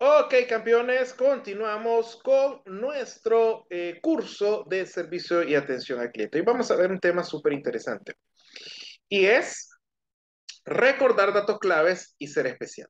Ok, campeones, continuamos con nuestro eh, curso de servicio y atención al cliente. Y vamos a ver un tema súper interesante. Y es recordar datos claves y ser especial.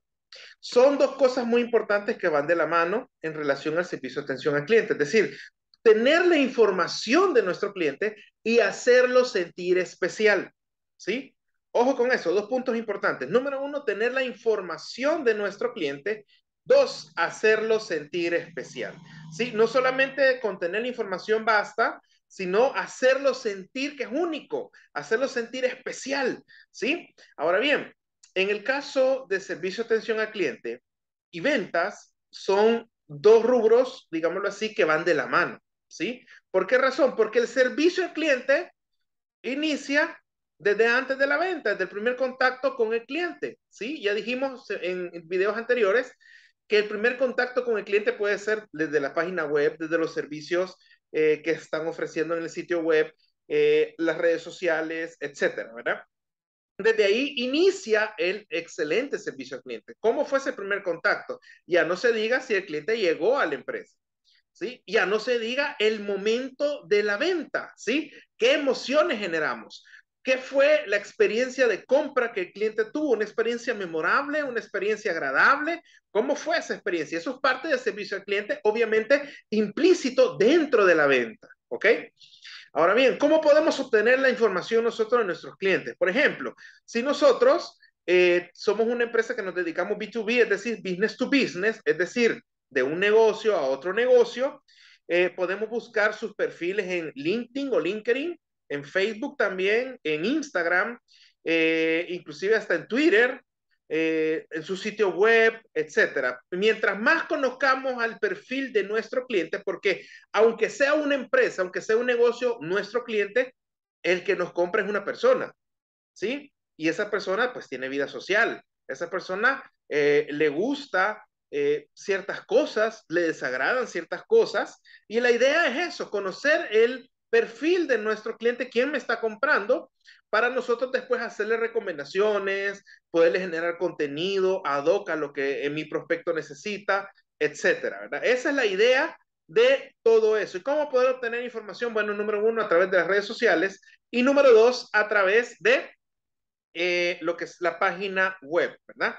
Son dos cosas muy importantes que van de la mano en relación al servicio de atención al cliente. Es decir, tener la información de nuestro cliente y hacerlo sentir especial. ¿Sí? Ojo con eso, dos puntos importantes. Número uno, tener la información de nuestro cliente Dos, hacerlo sentir especial. ¿sí? No solamente contener la información basta, sino hacerlo sentir que es único, hacerlo sentir especial. ¿sí? Ahora bien, en el caso de servicio atención al cliente y ventas, son dos rubros, digámoslo así, que van de la mano. ¿sí? ¿Por qué razón? Porque el servicio al cliente inicia desde antes de la venta, desde el primer contacto con el cliente, ¿sí? Ya dijimos en videos anteriores que el primer contacto con el cliente puede ser desde la página web, desde los servicios eh, que están ofreciendo en el sitio web, eh, las redes sociales, etcétera, Desde ahí inicia el excelente servicio al cliente. ¿Cómo fue ese primer contacto? Ya no se diga si el cliente llegó a la empresa. ¿Sí? Ya no se diga el momento de la venta, ¿sí? ¿Qué emociones generamos? ¿Qué fue la experiencia de compra que el cliente tuvo? ¿Una experiencia memorable? ¿Una experiencia agradable? ¿Cómo fue esa experiencia? Eso es parte del servicio al cliente, obviamente implícito dentro de la venta. ¿Ok? Ahora bien, ¿cómo podemos obtener la información nosotros de nuestros clientes? Por ejemplo, si nosotros eh, somos una empresa que nos dedicamos B2B, es decir, business to business, es decir, de un negocio a otro negocio, eh, podemos buscar sus perfiles en LinkedIn o LinkedIn, en Facebook también, en Instagram, eh, inclusive hasta en Twitter, eh, en su sitio web, etc. Mientras más conozcamos al perfil de nuestro cliente, porque aunque sea una empresa, aunque sea un negocio, nuestro cliente, el que nos compra es una persona, ¿sí? Y esa persona pues tiene vida social, esa persona eh, le gusta ciertas cosas, le desagradan ciertas cosas, y la idea es eso, conocer el perfil de nuestro cliente, quién me está comprando, para nosotros después hacerle recomendaciones, poderle generar contenido ad lo que eh, mi prospecto necesita, etcétera, Esa es la idea de todo eso. ¿Y cómo poder obtener información? Bueno, número uno, a través de las redes sociales y número dos, a través de eh, lo que es la página web, ¿verdad?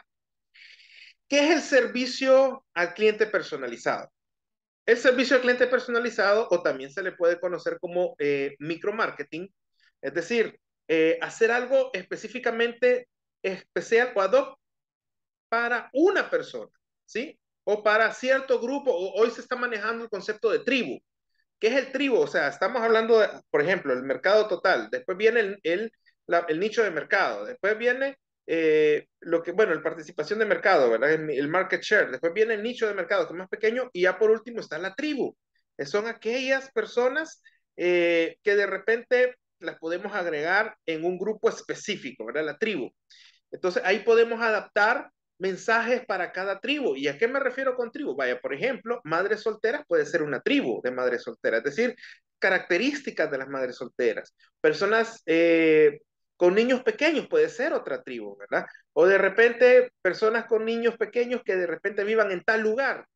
¿Qué es el servicio al cliente personalizado? El servicio al cliente personalizado o también se le puede conocer como eh, micromarketing, es decir, eh, hacer algo específicamente especial o para una persona, ¿sí? O para cierto grupo, hoy se está manejando el concepto de tribu. ¿Qué es el tribu? O sea, estamos hablando, de, por ejemplo, el mercado total, después viene el, el nicho de mercado, después viene eh, lo que, bueno, la participación de mercado, ¿verdad? El, market share. Después viene el nicho de mercado, que es más pequeño, y ya por último está la tribu. Que son aquellas personas eh, que de repente las podemos agregar en un grupo específico, ¿verdad? La tribu. Entonces ahí podemos adaptar mensajes para cada tribu. ¿Y a qué me refiero con tribu? Vaya, por ejemplo, madres solteras puede ser una tribu de madres solteras, es decir, características de las madres solteras. Personas eh, con niños pequeños, puede ser otra tribu, ¿verdad? O de repente personas con niños pequeños que de repente vivan en tal lugar,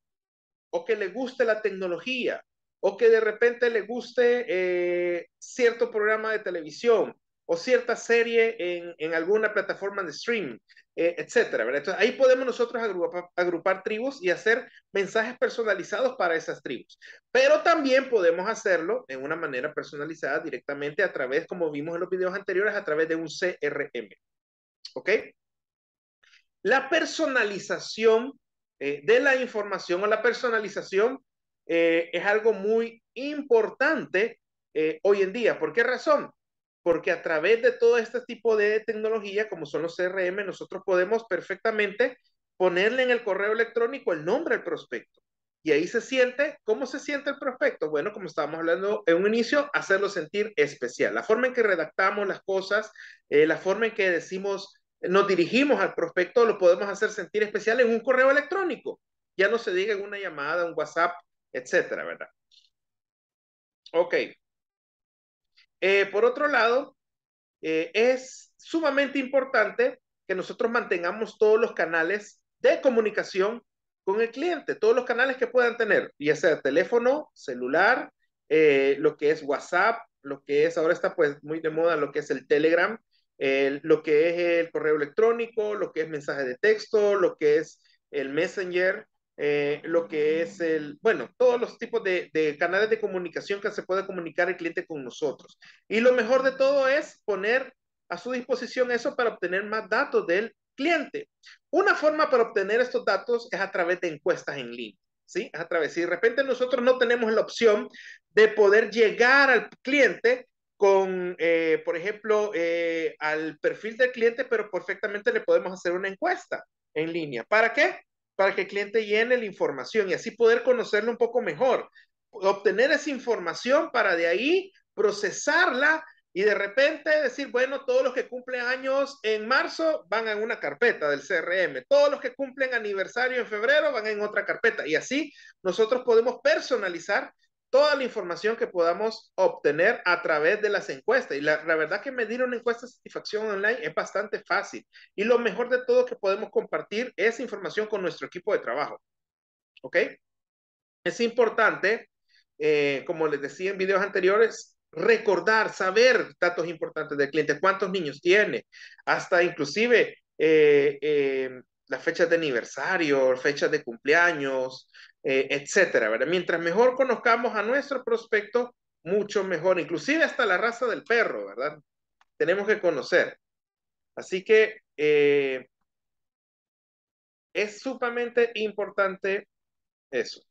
o que les guste la tecnología, o que de repente les guste eh, cierto programa de televisión, o cierta serie en, en alguna plataforma de stream, etc. Eh, etcétera. Entonces, ahí podemos nosotros agrupar, agrupar, tribus y hacer mensajes personalizados para esas tribus. Pero también podemos hacerlo en una manera personalizada directamente a través, como vimos en los videos anteriores, a través de un CRM. ¿Ok? La personalización eh, de la información o la personalización eh, es algo muy importante hoy en día. ¿Por qué razón? porque a través de todo este tipo de tecnología, como son los CRM, nosotros podemos perfectamente ponerle en el correo electrónico el nombre del prospecto. Y ahí se siente, ¿cómo se siente el prospecto? Bueno, como estábamos hablando en un inicio, hacerlo sentir especial. La forma en que redactamos las cosas, eh, la forma en que decimos, nos dirigimos al prospecto, lo podemos hacer sentir especial en un correo electrónico. Ya no se diga en una llamada, un WhatsApp, etcétera, ¿verdad? Ok, eh, por otro lado, eh, es sumamente importante que nosotros mantengamos todos los canales de comunicación con el cliente, todos los canales que puedan tener, ya sea teléfono, celular, eh, lo que es WhatsApp, lo que es, ahora está pues muy de moda lo que es el Telegram, lo que es el correo electrónico, lo que es mensaje de texto, lo que es el Messenger, eh, lo que es el, bueno, todos los tipos de, canales de comunicación que se puede comunicar el cliente con nosotros. Y lo mejor de todo es poner a su disposición eso para obtener más datos del cliente. Una forma para obtener estos datos es a través de encuestas en línea. ¿Sí? a través. Si de repente nosotros no tenemos la opción de poder llegar al cliente, con, eh, por ejemplo, eh, al perfil del cliente, pero perfectamente le podemos hacer una encuesta en línea. ¿Para qué? para que el cliente llene la información y así poder conocerlo un poco mejor, obtener esa información para de ahí procesarla y de repente decir, bueno, todos los que cumplen años en marzo van en una carpeta del CRM, todos los que cumplen aniversario en febrero van en otra carpeta y así nosotros podemos personalizar toda la información que podamos obtener a través de las encuestas. Y la, verdad que medir una encuesta de satisfacción online es bastante fácil. Y lo mejor de todo que podemos compartir esa información con nuestro equipo de trabajo. ¿Ok? Es importante, eh, como les decía en videos anteriores, recordar, saber datos importantes del cliente, cuántos niños tiene, hasta inclusive eh, eh, las fechas de aniversario, fechas de cumpleaños, eh, etcétera, ¿verdad? Mientras mejor conozcamos a nuestro prospecto, mucho mejor, inclusive hasta la raza del perro, ¿verdad? Tenemos que conocer. Así que eh, es sumamente importante eso.